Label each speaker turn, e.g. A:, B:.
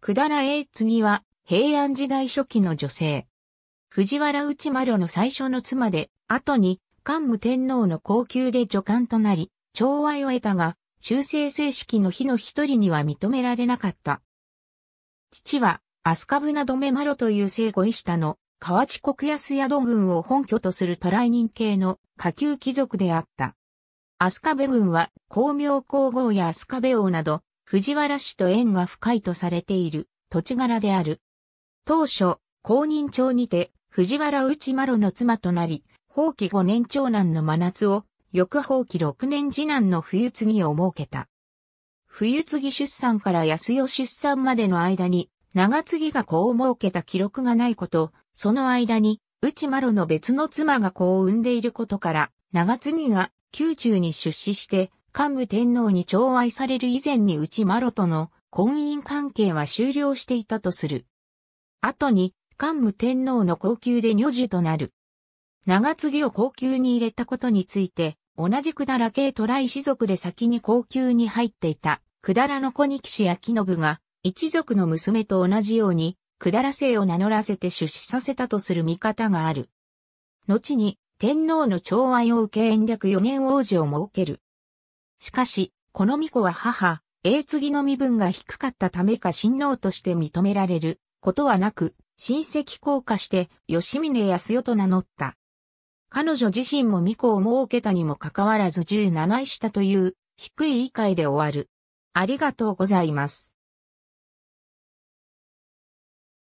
A: 百済英次は平安時代初期の女性。藤原内丸の最
B: 初の妻で、後に桓武天皇の高宮で女官となり、長愛を得たが、修正正式の日の一人には認められなかった。父は、飛鳥船留マロという生後医師の、河内国安宿軍を本拠とする渡来人系の下級貴族であった。飛鳥部軍は、光明皇后や飛鳥部王など、藤原氏と縁が深いとされている土地柄である。当初、公認町にて藤原内丸の妻となり、放棄5年長男の真夏を、翌放棄6年次男の冬継ぎを設けた。冬継ぎ出産から安代出産までの間に、長継ぎが子を設けた記録がないこと、その間に、内丸の別の妻が子を産んでいることから、長継ぎが宮中に出資して、桓武天皇に寵愛される以前に内マロとの婚姻関係は終了していたとする。後に、桓武天皇の高宮で女児となる。長継を高宮に入れたことについて、同じくだら系渡来士族で先に高宮に入っていた、くだらの小士や木信が、一族の娘と同じように、くだら姓を名乗らせて出資させたとする見方がある。後に、天皇の寵愛を受け延暦4年王子を設ける。しかし、この巫女は母、英継の身分が低かったためか親王として認められることはなく、親戚降下して吉峰康代と名乗った。彼女自身も巫女を設けたにもかかわらず17位したという
A: 低い位階で終わる。ありがとうございます。